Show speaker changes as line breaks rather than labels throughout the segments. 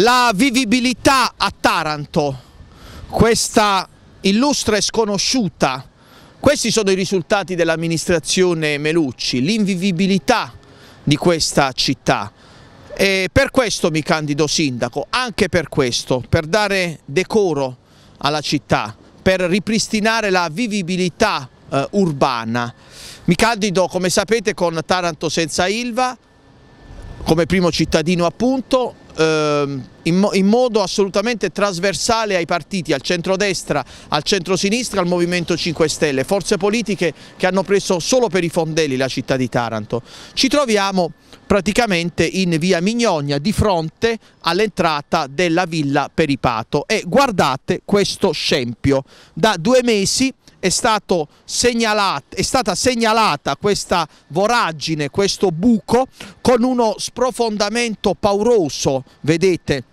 La vivibilità a Taranto, questa illustre sconosciuta, questi sono i risultati dell'amministrazione Melucci, l'invivibilità di questa città. E per questo mi candido sindaco, anche per questo, per dare decoro alla città, per ripristinare la vivibilità eh, urbana. Mi candido, come sapete, con Taranto senza Ilva, come primo cittadino appunto, eh, in, in, modo assolutamente trasversale ai partiti, al centrodestra, al centrosinistra, al Movimento 5 Stelle, forze politiche che hanno preso solo per i fondelli la città di Taranto. Ci troviamo praticamente in via Mignogna di fronte all'entrata della villa Peripato e guardate questo scempio, da due mesi è, è stata segnalata questa voragine, questo buco con uno sprofondamento pauroso, vedete?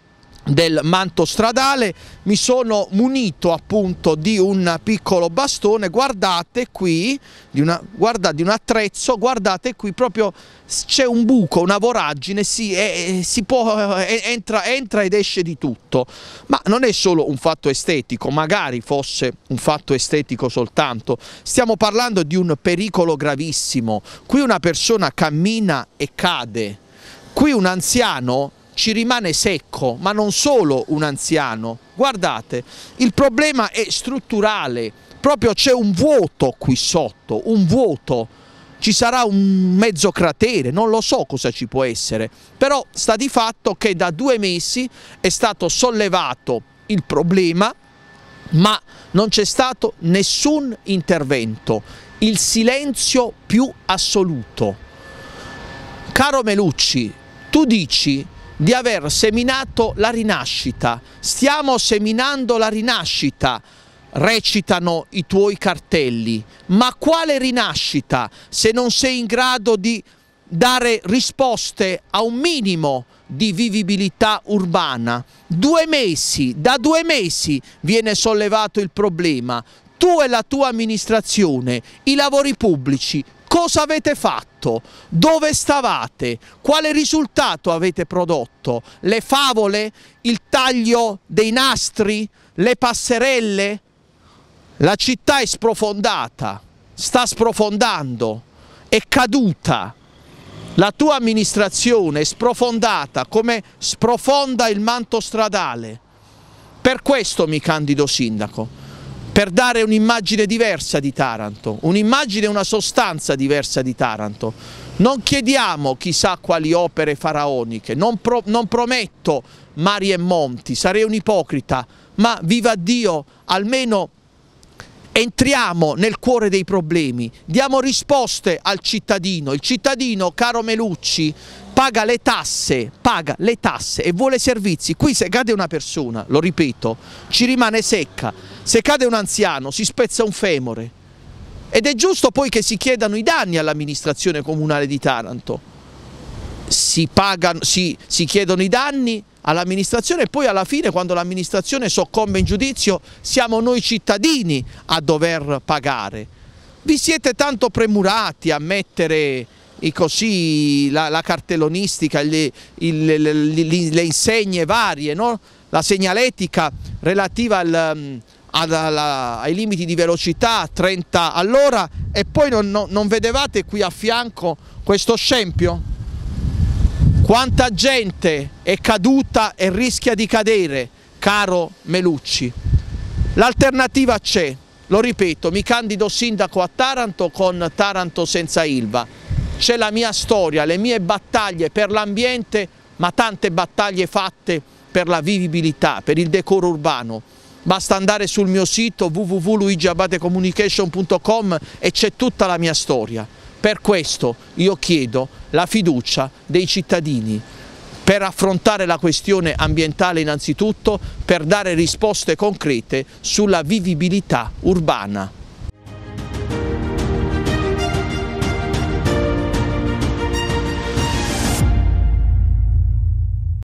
del manto stradale mi sono munito appunto di un piccolo bastone guardate qui di, una, guarda, di un attrezzo guardate qui proprio c'è un buco una voragine si, eh, si può, eh, entra, entra ed esce di tutto ma non è solo un fatto estetico magari fosse un fatto estetico soltanto stiamo parlando di un pericolo gravissimo qui una persona cammina e cade qui un anziano ci rimane secco, ma non solo un anziano. Guardate, il problema è strutturale, proprio c'è un vuoto qui sotto, un vuoto. Ci sarà un mezzo cratere, non lo so cosa ci può essere, però sta di fatto che da due mesi è stato sollevato il problema, ma non c'è stato nessun intervento, il silenzio più assoluto. Caro Melucci, tu dici di aver seminato la rinascita. Stiamo seminando la rinascita recitano i tuoi cartelli, ma quale rinascita se non sei in grado di dare risposte a un minimo di vivibilità urbana? Due mesi, da due mesi viene sollevato il problema, tu e la tua amministrazione, i lavori pubblici, cosa avete fatto, dove stavate, quale risultato avete prodotto, le favole, il taglio dei nastri, le passerelle. La città è sprofondata, sta sprofondando, è caduta. La tua amministrazione è sprofondata come sprofonda il manto stradale. Per questo mi candido sindaco per dare un'immagine diversa di Taranto, un'immagine e una sostanza diversa di Taranto. Non chiediamo chissà quali opere faraoniche, non, pro, non prometto mari e monti, sarei un ipocrita, ma viva Dio, almeno entriamo nel cuore dei problemi, diamo risposte al cittadino. Il cittadino, caro Melucci, paga le tasse, paga le tasse e vuole servizi. Qui se cade una persona, lo ripeto, ci rimane secca. Se cade un anziano si spezza un femore. Ed è giusto poi che si chiedano i danni all'amministrazione comunale di Taranto. Si, pagano, si, si chiedono i danni all'amministrazione e poi alla fine quando l'amministrazione soccombe in giudizio siamo noi cittadini a dover pagare. Vi siete tanto premurati a mettere così, la, la, cartellonistica, le, il, le, le, le insegne varie, no? la segnaletica relativa al, mm, al, al, ai limiti di velocità 30 all'ora e poi non, non vedevate qui a fianco questo scempio? Quanta gente è caduta e rischia di cadere, caro Melucci? L'alternativa c'è, lo ripeto, mi candido sindaco a Taranto con Taranto senza Ilva c'è la mia storia, le mie battaglie per l'ambiente, ma tante battaglie fatte per la vivibilità, per il decoro urbano. Basta andare sul mio sito www.luigiabatecommunication.com e c'è tutta la mia storia. Per questo io chiedo la fiducia dei cittadini per affrontare la questione ambientale innanzitutto, per dare risposte concrete sulla vivibilità urbana.